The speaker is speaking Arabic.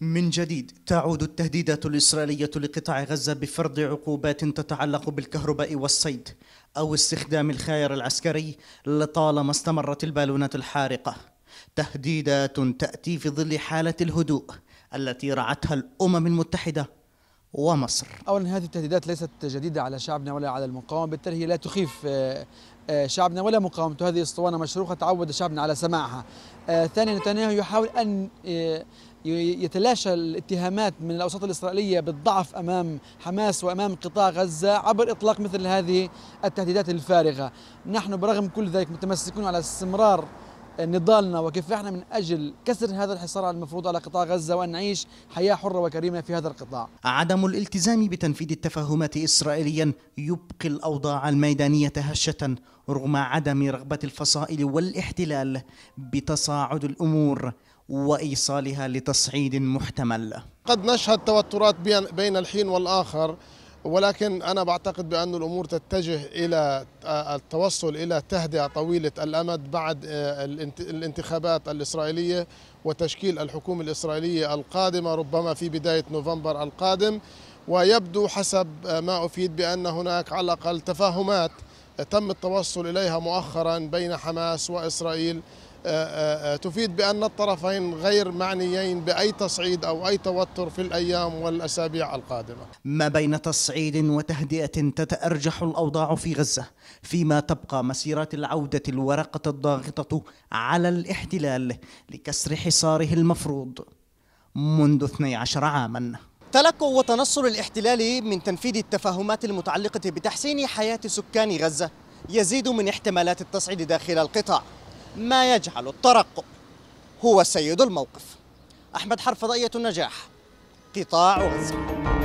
من جديد تعود التهديدات الإسرائيلية لقطاع غزة بفرض عقوبات تتعلق بالكهرباء والصيد أو استخدام الخيار العسكري لطالما استمرت البالونات الحارقة تهديدات تأتي في ظل حالة الهدوء التي رعتها الأمم المتحدة ومصر أولا هذه التهديدات ليست جديدة على شعبنا ولا على المقاومة بالتالي هي لا تخيف آه، آه، شعبنا ولا مقاومته هذه اسطوانة مشروخة تعود شعبنا على سماعها آه، ثانيا نتنياهو يحاول أن يتلاشى الاتهامات من الاوساط الاسرائيليه بالضعف امام حماس وامام قطاع غزه عبر اطلاق مثل هذه التهديدات الفارغه، نحن برغم كل ذلك متمسكون على استمرار نضالنا وكفاحنا من اجل كسر هذا الحصار المفروض على قطاع غزه وان نعيش حياه حره وكريمه في هذا القطاع. عدم الالتزام بتنفيذ التفاهمات اسرائيليا يبقي الاوضاع الميدانيه هشه رغم عدم رغبه الفصائل والاحتلال بتصاعد الامور وإيصالها لتصعيد محتمل قد نشهد توترات بين الحين والآخر ولكن أنا بعتقد بأن الأمور تتجه إلى آه، التوصل إلى تهدئة طويلة الأمد بعد آه، الانتخابات الإسرائيلية وتشكيل الحكومة الإسرائيلية القادمة ربما في بداية نوفمبر القادم ويبدو حسب آه، ما أفيد بأن هناك على الأقل تفاهمات تم التوصل إليها مؤخرا بين حماس وإسرائيل آه، آه، آه، تفيد بأن الطرفين غير معنيين بأي تصعيد أو أي توتر في الأيام والأسابيع القادمة ما بين تصعيد وتهدئة تتأرجح الأوضاع في غزة فيما تبقى مسيرات العودة الورقة الضاغطة على الاحتلال لكسر حصاره المفروض منذ 12 عاماً تلقوا وتنصل الاحتلال من تنفيذ التفاهمات المتعلقة بتحسين حياة سكان غزة يزيد من احتمالات التصعيد داخل القطاع ما يجعل الترقب هو سيد الموقف أحمد حرف ضئية النجاح قطاع غزة